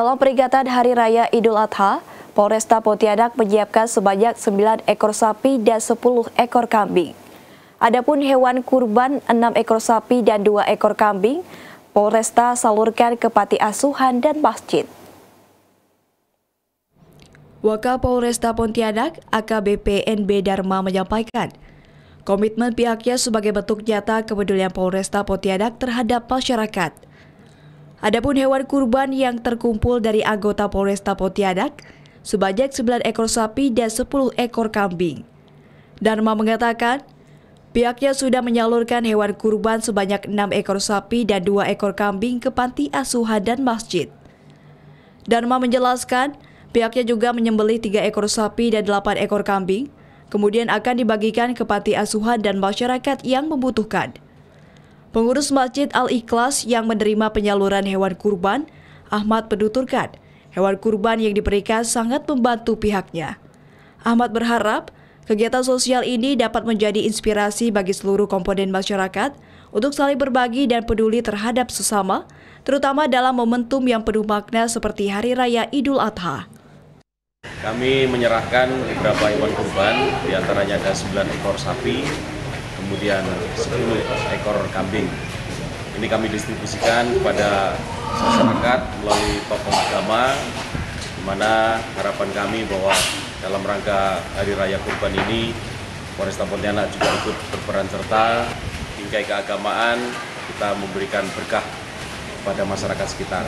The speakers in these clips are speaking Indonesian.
Dalam peringatan Hari Raya Idul Adha, Polresta Pontianak menyiapkan sebanyak 9 ekor sapi dan 10 ekor kambing. Adapun hewan kurban 6 ekor sapi dan 2 ekor kambing, Polresta salurkan ke pati asuhan dan masjid. Waka Polresta Pontianak AKBP NB Dharma menyampaikan, komitmen pihaknya sebagai bentuk nyata kepedulian Polresta Pontianak terhadap masyarakat – Adapun hewan kurban yang terkumpul dari anggota Polresta Pontianak, sebanyak 9 ekor sapi dan 10 ekor kambing. Dharma mengatakan, pihaknya sudah menyalurkan hewan kurban sebanyak 6 ekor sapi dan 2 ekor kambing ke panti asuhan dan masjid. Dharma menjelaskan, pihaknya juga menyembelih 3 ekor sapi dan 8 ekor kambing, kemudian akan dibagikan ke panti asuhan dan masyarakat yang membutuhkan. Pengurus Masjid Al-Ikhlas yang menerima penyaluran hewan kurban, Ahmad penuturkan, hewan kurban yang diberikan sangat membantu pihaknya. Ahmad berharap kegiatan sosial ini dapat menjadi inspirasi bagi seluruh komponen masyarakat untuk saling berbagi dan peduli terhadap sesama, terutama dalam momentum yang penuh makna seperti Hari Raya Idul Adha. Kami menyerahkan beberapa hewan kurban, diantaranya ada 9 ekor sapi, kemudian 10 ekor kambing. Ini kami distribusikan kepada masyarakat melalui tokoh agama, di mana harapan kami bahwa dalam rangka Hari Raya Kurban ini, Polresta Pontianak juga ikut berperan serta hingga keagamaan, kita memberikan berkah kepada masyarakat sekitar.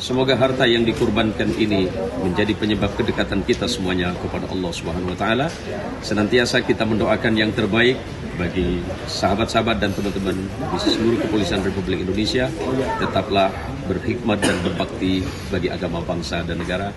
Semoga harta yang dikurbankan ini menjadi penyebab kedekatan kita semuanya kepada Allah Subhanahu wa taala. Senantiasa kita mendoakan yang terbaik bagi sahabat-sahabat dan teman-teman di seluruh kepolisian Republik Indonesia. Tetaplah berhikmat dan berbakti bagi agama bangsa dan negara.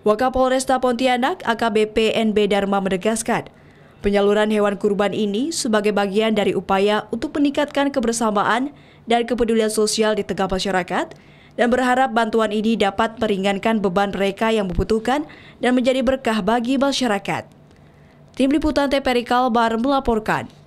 Wakapolresta Pontianak AKBP NB Dharma menegaskan, penyaluran hewan kurban ini sebagai bagian dari upaya untuk meningkatkan kebersamaan dan kepedulian sosial di tengah masyarakat dan berharap bantuan ini dapat meringankan beban mereka yang membutuhkan dan menjadi berkah bagi masyarakat. Tim Liputan TPRI Kalbar melaporkan.